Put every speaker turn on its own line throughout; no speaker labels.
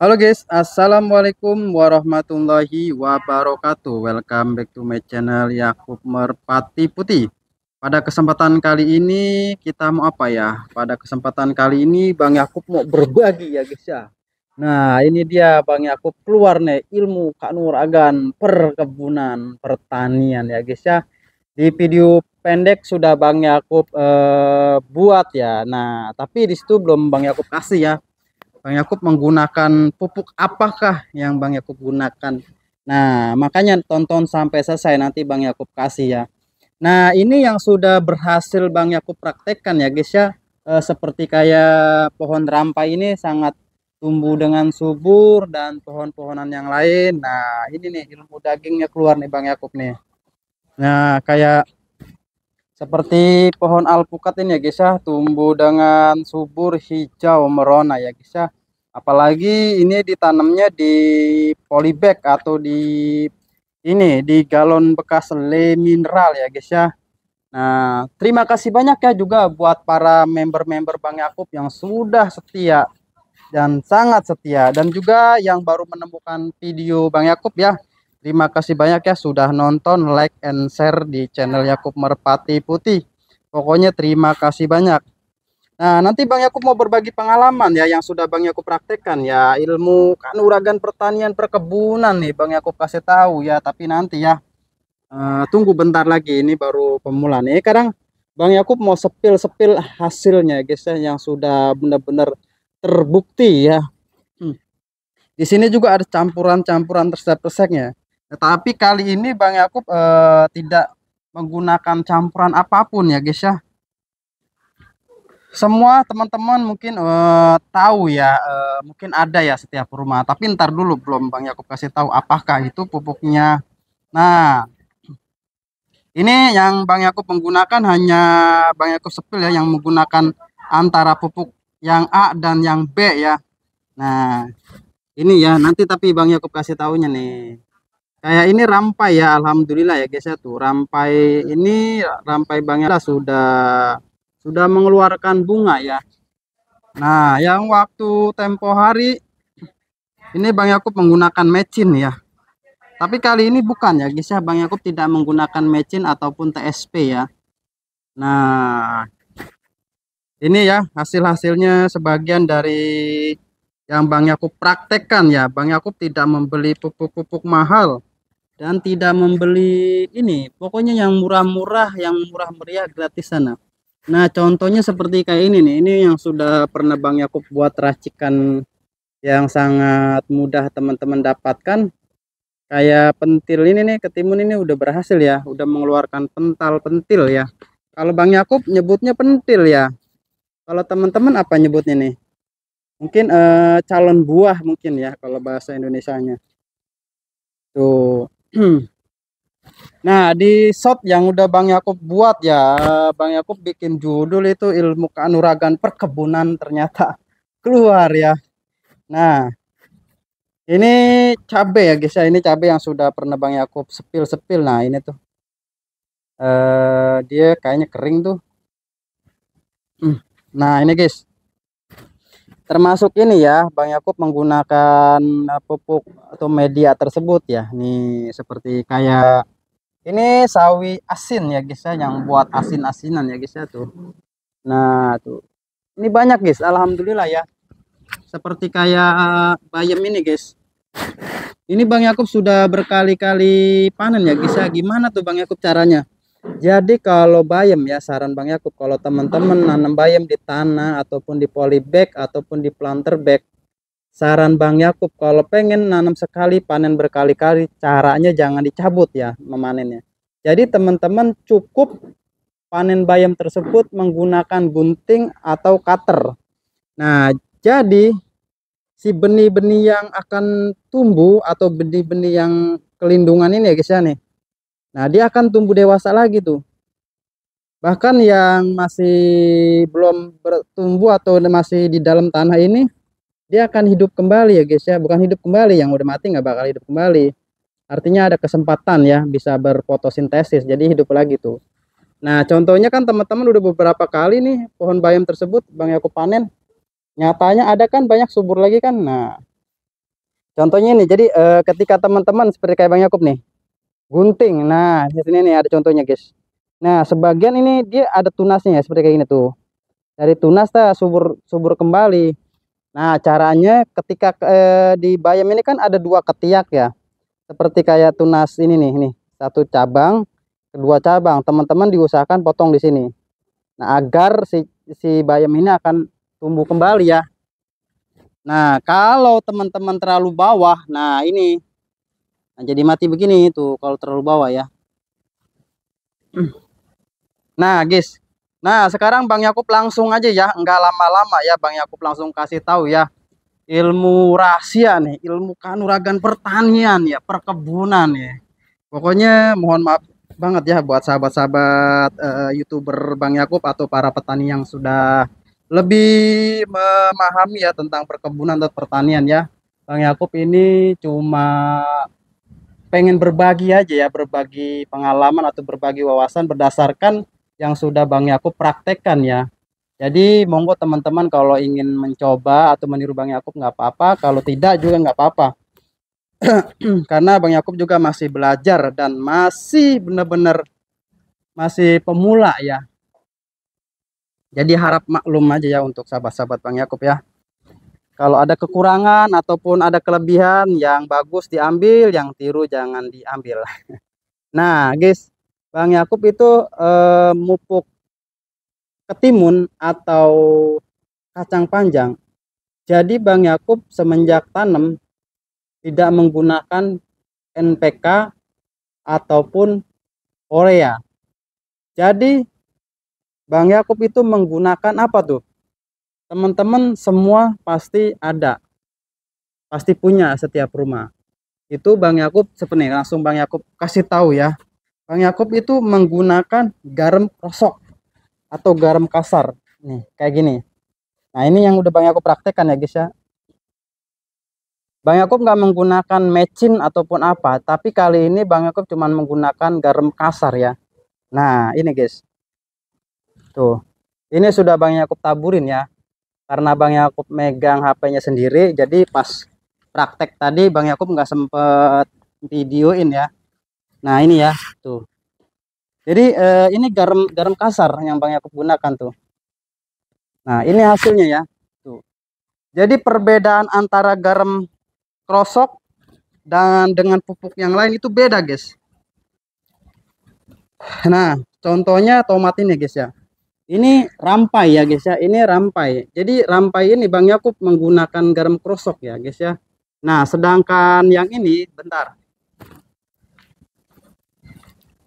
Halo guys, Assalamualaikum warahmatullahi wabarakatuh Welcome back to my channel Yakub Merpati Putih Pada kesempatan kali ini kita mau apa ya? Pada kesempatan kali ini Bang Yakub mau berbagi ya guys ya Nah ini dia Bang Yakub keluar nih ilmu Kak Nur Agan perkebunan pertanian ya guys ya Di video pendek sudah Bang Yakub eh, buat ya Nah tapi di situ belum Bang Yakub kasih ya Bang Yakub menggunakan pupuk apakah yang Bang Yakub gunakan? Nah, makanya tonton sampai selesai nanti Bang Yakub kasih ya. Nah, ini yang sudah berhasil Bang Yakub praktekkan ya guys ya. E, seperti kayak pohon rampai ini sangat tumbuh dengan subur dan pohon-pohonan yang lain. Nah, ini nih ilmu dagingnya keluar nih Bang Yakub nih. Nah, kayak seperti pohon alpukat ini ya guys ya tumbuh dengan subur hijau merona ya guys ya apalagi ini ditanamnya di polybag atau di ini di galon bekas le mineral ya guys ya nah terima kasih banyak ya juga buat para member-member Bang Yakub yang sudah setia dan sangat setia dan juga yang baru menemukan video Bang Yakub ya Terima kasih banyak ya sudah nonton, like, and share di channel Yakub Merpati Putih. Pokoknya terima kasih banyak. Nah, nanti Bang Yakub mau berbagi pengalaman ya yang sudah Bang Yakub praktekkan ya, ilmu kan uragan pertanian perkebunan nih Bang Yakub kasih tahu ya, tapi nanti ya. Uh, tunggu bentar lagi ini baru pemula nih. Eh, kadang Bang Yakub mau sepil-sepil hasilnya guys ya yang sudah benar-benar terbukti ya. Hmm. Di sini juga ada campuran-campuran resep-resepnya. Tetapi kali ini Bang Yakub eh, tidak menggunakan campuran apapun ya guys ya. Semua teman-teman mungkin eh, tahu ya, eh, mungkin ada ya setiap rumah. Tapi ntar dulu belum Bang Yakub kasih tahu apakah itu pupuknya. Nah, ini yang Bang Yakub menggunakan hanya Bang Yakub sepil ya yang menggunakan antara pupuk yang A dan yang B ya. Nah, ini ya nanti tapi Bang Yakub kasih tahunya nih. Kayak ini rampai ya, alhamdulillah ya guys ya tuh. Rampai ini rampai bangnya sudah sudah mengeluarkan bunga ya. Nah, yang waktu tempo hari ini Bang Yakub menggunakan mecin ya. Tapi kali ini bukan ya guys ya, Bang Yakub tidak menggunakan mecin ataupun TSP ya. Nah, ini ya hasil-hasilnya sebagian dari yang Bang Yakub praktekkan ya. Bang Yakub tidak membeli pupuk-pupuk mahal dan tidak membeli ini pokoknya yang murah-murah yang murah meriah gratis sana nah contohnya seperti kayak ini nih ini yang sudah pernah Bang Yakub buat racikan yang sangat mudah teman-teman dapatkan kayak pentil ini nih ketimun ini udah berhasil ya udah mengeluarkan pental pentil ya kalau Bang Yakub nyebutnya pentil ya kalau teman-teman apa nyebutnya nih mungkin eh, calon buah mungkin ya kalau bahasa Indonesia nya tuh Nah, di shot yang udah Bang Yakub buat ya, Bang Yakub bikin judul itu ilmu keanuragan perkebunan ternyata keluar ya. Nah, ini cabe ya guys ya, ini cabe yang sudah pernah Bang Yakub sepil-sepil. Nah, ini tuh. Eh, uh, dia kayaknya kering tuh. Nah, ini guys termasuk ini ya Bang Yakub menggunakan eh, pupuk atau media tersebut ya nih seperti kayak ini sawi asin ya guys ya yang buat asin-asinan ya guys ya tuh nah tuh ini banyak guys Alhamdulillah ya seperti kayak eh, bayam ini guys ini Bang Yakub sudah berkali-kali panen ya guys ya gimana tuh Bang Yakub caranya jadi kalau bayam ya saran Bang Yakub kalau teman-teman nanam bayam di tanah ataupun di polybag ataupun di planter bag saran Bang Yakub kalau pengen nanam sekali panen berkali-kali caranya jangan dicabut ya memanennya. Jadi teman-teman cukup panen bayam tersebut menggunakan gunting atau cutter. Nah, jadi si benih-benih yang akan tumbuh atau benih-benih yang kelindungan ini ya guys ya nih Nah, dia akan tumbuh dewasa lagi tuh. Bahkan yang masih belum bertumbuh atau masih di dalam tanah ini, dia akan hidup kembali ya guys ya. Bukan hidup kembali, yang udah mati nggak bakal hidup kembali. Artinya ada kesempatan ya bisa berfotosintesis, jadi hidup lagi tuh. Nah, contohnya kan teman-teman udah beberapa kali nih pohon bayam tersebut Bang Yaku panen. Nyatanya ada kan banyak subur lagi kan. Nah, contohnya ini jadi e, ketika teman-teman seperti kayak Bang Yakub nih, gunting. Nah, di sini nih ada contohnya, guys. Nah, sebagian ini dia ada tunasnya ya, seperti kayak gini tuh. Dari tunas ta subur subur kembali. Nah, caranya ketika eh, di bayam ini kan ada dua ketiak ya. Seperti kayak tunas ini nih, nih. Satu cabang, kedua cabang. Teman-teman diusahakan potong di sini. Nah, agar si si bayam ini akan tumbuh kembali ya. Nah, kalau teman-teman terlalu bawah, nah ini Nah, jadi mati begini itu kalau terlalu bawah ya. Nah, guys. Nah, sekarang Bang Yakub langsung aja ya, enggak lama-lama ya Bang Yakub langsung kasih tahu ya ilmu rahasia nih, ilmu kanuragan pertanian ya, perkebunan ya. Pokoknya mohon maaf banget ya buat sahabat-sahabat uh, YouTuber Bang Yakub atau para petani yang sudah lebih memahami ya tentang perkebunan dan pertanian ya. Bang Yakub ini cuma pengen berbagi aja ya, berbagi pengalaman atau berbagi wawasan berdasarkan yang sudah Bang Yakub praktekkan ya. Jadi monggo teman-teman kalau ingin mencoba atau meniru Bang Yakub nggak apa-apa, kalau tidak juga nggak apa-apa. Karena Bang Yakub juga masih belajar dan masih benar-benar masih pemula ya. Jadi harap maklum aja ya untuk sahabat-sahabat Bang Yakub ya. Kalau ada kekurangan ataupun ada kelebihan yang bagus diambil, yang tiru jangan diambil. Nah, guys, Bang Yakub itu eh, mupuk ketimun atau kacang panjang. Jadi Bang Yakub semenjak tanam tidak menggunakan NPK ataupun urea. Jadi Bang Yakub itu menggunakan apa tuh? teman-teman semua pasti ada pasti punya setiap rumah itu Bang Yakub sebenarnya langsung Bang Yakub kasih tahu ya Bang Yakub itu menggunakan garam rosok atau garam kasar nih kayak gini nah ini yang udah Bang Yakub praktekkan ya guys ya Bang Yakub nggak menggunakan mecin ataupun apa tapi kali ini Bang Yakub cuma menggunakan garam kasar ya nah ini guys tuh ini sudah Bang Yakub taburin ya karena Bang Yakub megang HP-nya sendiri jadi pas praktek tadi Bang Yakub nggak sempet videoin ya nah ini ya tuh jadi eh, ini garam garam kasar yang Bang Yakub gunakan tuh nah ini hasilnya ya tuh jadi perbedaan antara garam krosok dan dengan pupuk yang lain itu beda guys nah contohnya tomat ini guys ya ini rampai ya guys ya. Ini rampai. Jadi rampai ini Bang Yakub menggunakan garam krosok ya guys ya. Nah, sedangkan yang ini bentar.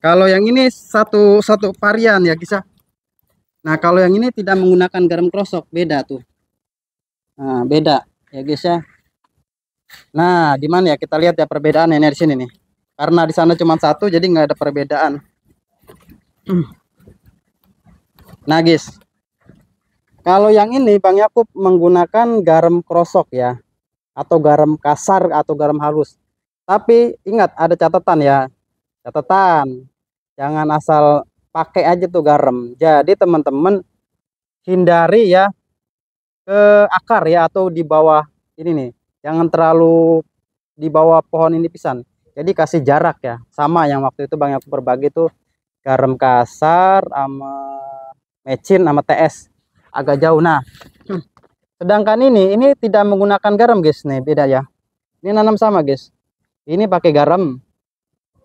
Kalau yang ini satu satu varian ya guys ya. Nah, kalau yang ini tidak menggunakan garam krosok, beda tuh. Nah, beda ya guys ya. Nah, di mana ya kita lihat ya perbedaannya ini di sini nih. Karena di sana cuma satu jadi nggak ada perbedaan. nagis. Kalau yang ini Bang Yakub menggunakan garam krosok ya atau garam kasar atau garam halus. Tapi ingat ada catatan ya. Catatan. Jangan asal pakai aja tuh garam. Jadi teman-teman hindari ya ke akar ya atau di bawah ini nih. Jangan terlalu di bawah pohon ini pisan. Jadi kasih jarak ya. Sama yang waktu itu Bang Yakub berbagi tuh garam kasar sama mecin sama TS agak jauh nah sedangkan ini ini tidak menggunakan garam guys nih beda ya ini nanam sama guys ini pakai garam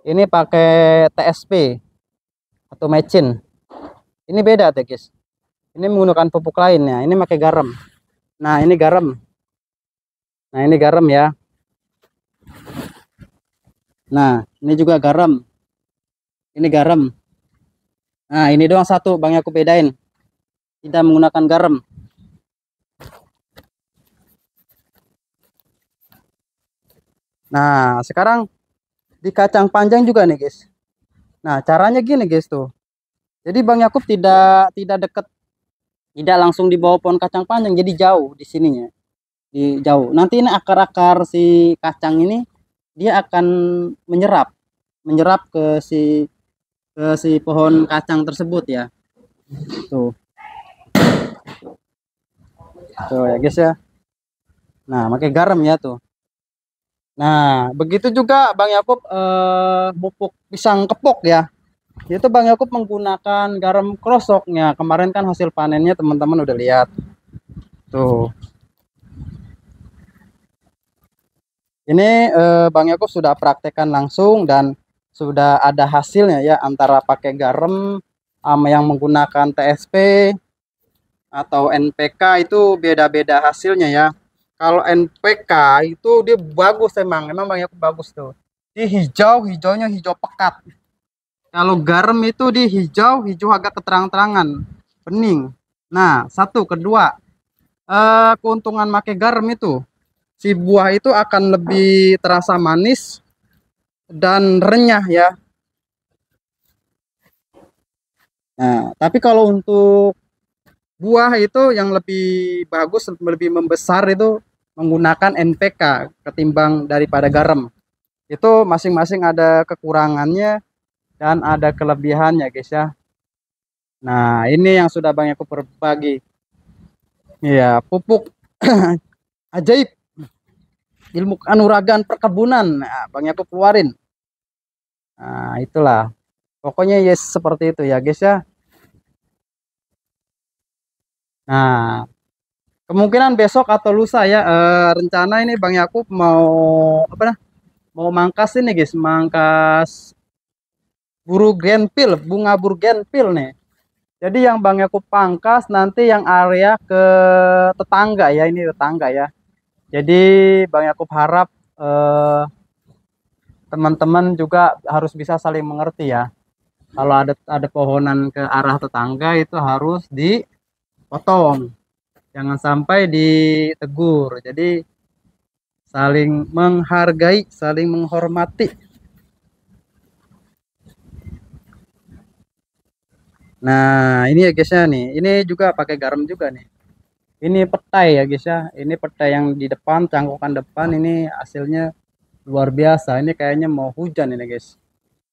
ini pakai TSP atau mecin ini beda tuh guys ini menggunakan pupuk lainnya ini pakai garam nah ini garam nah ini garam ya nah ini juga garam ini garam Nah, ini doang satu Bang Yakub bedain. Tidak menggunakan garam. Nah, sekarang di kacang panjang juga nih, guys. Nah, caranya gini, guys tuh. Jadi Bang Yakub tidak tidak dekat tidak langsung di bawah pohon kacang panjang, jadi jauh di sininya. Di jauh. Nanti ini akar-akar si kacang ini dia akan menyerap menyerap ke si ke si pohon kacang tersebut ya tuh tuh ya guys ya nah pakai garam ya tuh nah begitu juga bang Yakub eh, pupuk pisang kepok ya itu bang Yakub menggunakan garam krosoknya kemarin kan hasil panennya teman-teman udah lihat tuh ini eh, bang Yakub sudah praktekkan langsung dan sudah ada hasilnya ya antara pakai garam sama yang menggunakan TSP atau NPK itu beda-beda hasilnya ya. Kalau NPK itu dia bagus emang, emang banyak bagus tuh. Di hijau, hijaunya hijau pekat. Kalau garam itu di hijau, hijau agak keterang-terangan, bening. Nah, satu, kedua, eh, keuntungan pakai garam itu, si buah itu akan lebih terasa manis, dan renyah ya. Nah, tapi kalau untuk buah itu yang lebih bagus lebih membesar itu menggunakan NPK ketimbang daripada garam. Itu masing-masing ada kekurangannya dan ada kelebihannya, guys ya. Nah, ini yang sudah banyak aku berbagi. Iya, pupuk ajaib ilmu kanuragan perkebunan nah, Bang Yakub keluarin nah itulah pokoknya yes, seperti itu ya guys ya nah kemungkinan besok atau lusa ya eh, rencana ini Bang Yakub mau apa nah, mau mangkas ini guys mangkas buru genpil bunga buru genpil nih jadi yang Bang Yakub pangkas nanti yang area ke tetangga ya ini tetangga ya jadi Bang Yakub harap eh, teman-teman eh, juga harus bisa saling mengerti ya. Kalau ada ada pohonan ke arah tetangga itu harus dipotong. Jangan sampai ditegur. Jadi saling menghargai, saling menghormati. Nah, ini ya guysnya nih. Ini juga pakai garam juga nih ini petai ya guys ya ini petai yang di depan cangkukan depan ini hasilnya luar biasa ini kayaknya mau hujan ini guys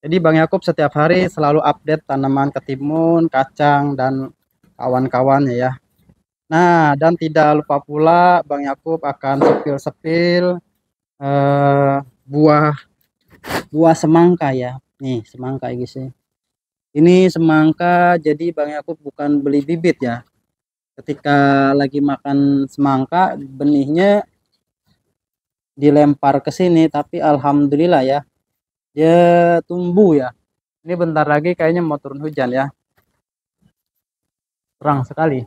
jadi Bang Yakub setiap hari selalu update tanaman ketimun kacang dan kawan-kawannya ya nah dan tidak lupa pula Bang Yakub akan sepil-sepil eh, buah buah semangka ya nih semangka ya guys ya ini semangka jadi Bang Yakub bukan beli bibit ya ketika lagi makan semangka benihnya dilempar ke sini tapi alhamdulillah ya dia tumbuh ya ini bentar lagi kayaknya mau turun hujan ya terang sekali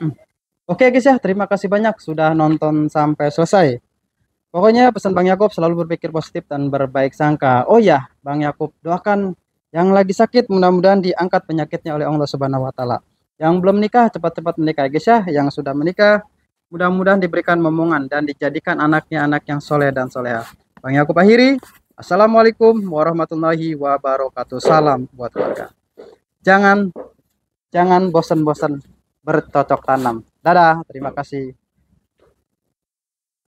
hmm. oke okay, guys ya terima kasih banyak sudah nonton sampai selesai pokoknya pesan Bang Yakub selalu berpikir positif dan berbaik sangka oh ya Bang Yakub doakan yang lagi sakit mudah-mudahan diangkat penyakitnya oleh Allah Subhanahu wa taala yang belum nikah cepat-cepat menikah ya, guys ya. Yang sudah menikah mudah-mudahan diberikan momongan dan dijadikan anaknya anak yang soleh dan soleha. Bang aku Pahiri, Assalamualaikum warahmatullahi wabarakatuh. Salam buat keluarga. Jangan jangan bosan-bosan bercocok tanam. Dadah, terima kasih.